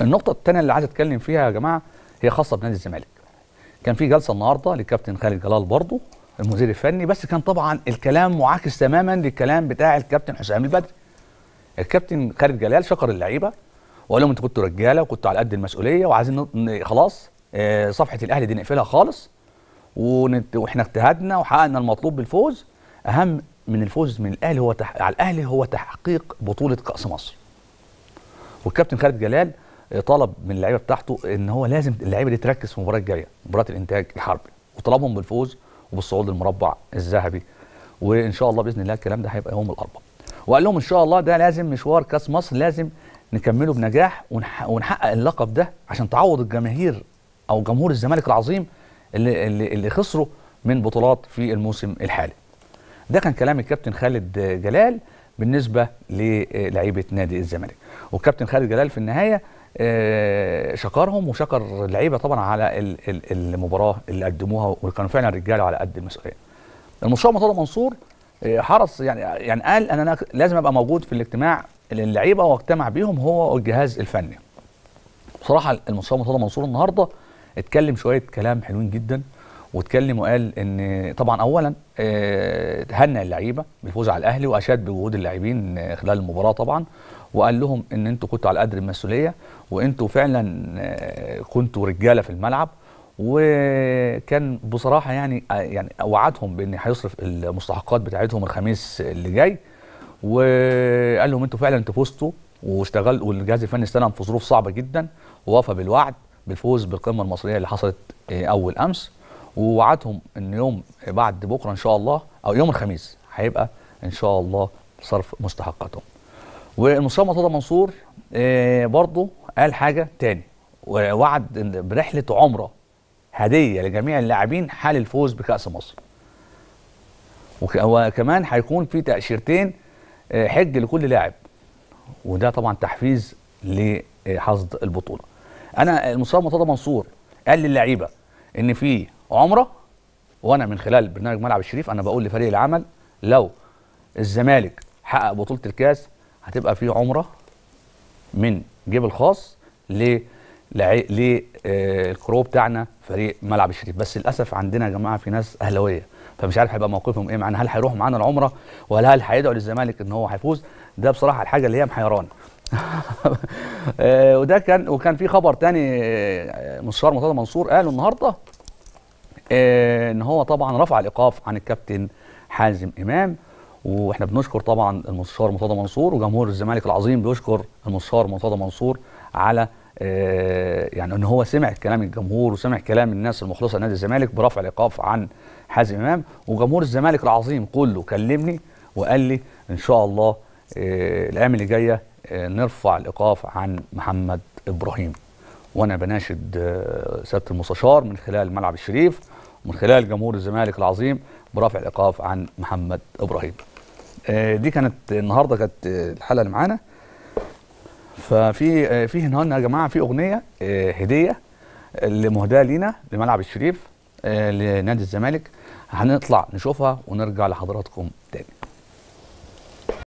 النقطه الثانيه اللي عايز اتكلم فيها يا جماعه هي خاصه بنادي الزمالك كان في جلسه النهارده للكابتن خالد جلال برضه المدير الفني بس كان طبعا الكلام معاكس تماما للكلام بتاع الكابتن حسام البدري الكابتن خالد جلال شكر اللعيبه وقال لهم انتوا كنتوا رجاله وكنتوا على قد المسؤوليه وعايزين خلاص آه، صفحه الاهلي دي نقفلها خالص واحنا اجتهدنا وحققنا المطلوب بالفوز اهم من الفوز من الاهلي هو تح... على الاهلي هو تحقيق بطوله كاس مصر والكابتن خالد جلال طلب من اللعيبه بتاعته ان هو لازم اللعيبه دي تركز في المباراه الجايه مباراه الانتاج الحربي وطلبهم بالفوز وبالصعود المربع الذهبي وان شاء الله باذن الله الكلام ده هيبقى يوم الاربعاء وقال لهم ان شاء الله ده لازم مشوار كاس مصر لازم نكمله بنجاح ونحقق اللقب ده عشان تعوض الجماهير او جمهور الزمالك العظيم اللي اللي, اللي خسروا من بطولات في الموسم الحالي ده كان كلام الكابتن خالد جلال بالنسبه للعيبه نادي الزمالك والكابتن خالد جلال في النهايه آه، شكرهم وشكر اللعيبه طبعا على المباراه اللي قدموها وكانوا فعلا رجاله على قد المسؤوليه. المستشار مرتضى منصور آه، حرص يعني يعني قال انا لازم ابقى موجود في الاجتماع اللعيبه واجتمع بيهم هو والجهاز الفني. بصراحه المستشار مرتضى منصور النهارده اتكلم شويه كلام حلوين جدا واتكلم وقال ان طبعا اولا آه، هنأ اللعيبه بالفوز على الاهلي واشاد بوجود اللاعبين آه، خلال المباراه طبعا وقال لهم ان انتوا كنتوا على قدر المسؤوليه وانتوا فعلا آه، كنتوا رجاله في الملعب وكان بصراحه يعني يعني وعدهم بان هيصرف المستحقات بتاعتهم الخميس اللي جاي وقال لهم انتوا فعلا انتوا فزتوا واشتغل والجهاز الفني استلم في ظروف صعبه جدا ووفى بالوعد بالفوز بالقمه المصريه اللي حصلت اول امس ووعدهم ان يوم بعد بكره ان شاء الله او يوم الخميس هيبقى ان شاء الله صرف مستحقاتهم. والمستشار مرتضى منصور آه، برضه قال حاجه تاني ووعد برحله عمره هديه لجميع اللاعبين حال الفوز بكاس مصر. وكمان هيكون في تاشيرتين آه، حج لكل لاعب وده طبعا تحفيز لحصد البطوله. انا المستشار مرتضى منصور قال للعيبه ان في عمره وانا من خلال برنامج ملعب الشريف انا بقول لفريق العمل لو الزمالك حقق بطوله الكاس هتبقى في عمره من جيب الخاص ل للكرو آه، بتاعنا فريق ملعب الشريف بس للاسف عندنا يا جماعه في ناس اهلاويه فمش عارف هيبقى موقفهم ايه معنا هل هيروحوا معانا العمره ولا هل هيدعوا للزمالك ان هو هيفوز ده بصراحه الحاجه اللي هي محيران آه، وده كان وكان في خبر تاني آه، مستشار مرتضى منصور قاله النهارده آه، ان هو طبعا رفع الايقاف عن الكابتن حازم امام واحنا بنشكر طبعا المستشار مرتضى منصور وجمهور الزمالك العظيم بيشكر المستشار مرتضى منصور على آه، يعني ان هو سمع كلام الجمهور وسمع كلام الناس المخلصه لنادي الزمالك برفع الايقاف عن حازم امام وجمهور الزمالك العظيم كله كلمني وقال لي ان شاء الله آه، الايام اللي جايه نرفع الايقاف عن محمد ابراهيم وانا بناشد سياده المستشار من خلال ملعب الشريف ومن خلال جمهور الزمالك العظيم برفع الايقاف عن محمد ابراهيم آه، دي كانت النهارده كانت آه، الحلقه اللي معانا ففي آه، في هنا يا جماعه في اغنيه هديه اللي مهداه لينا لملعب الشريف لنادي الزمالك هنطلع نشوفها ونرجع لحضراتكم تاني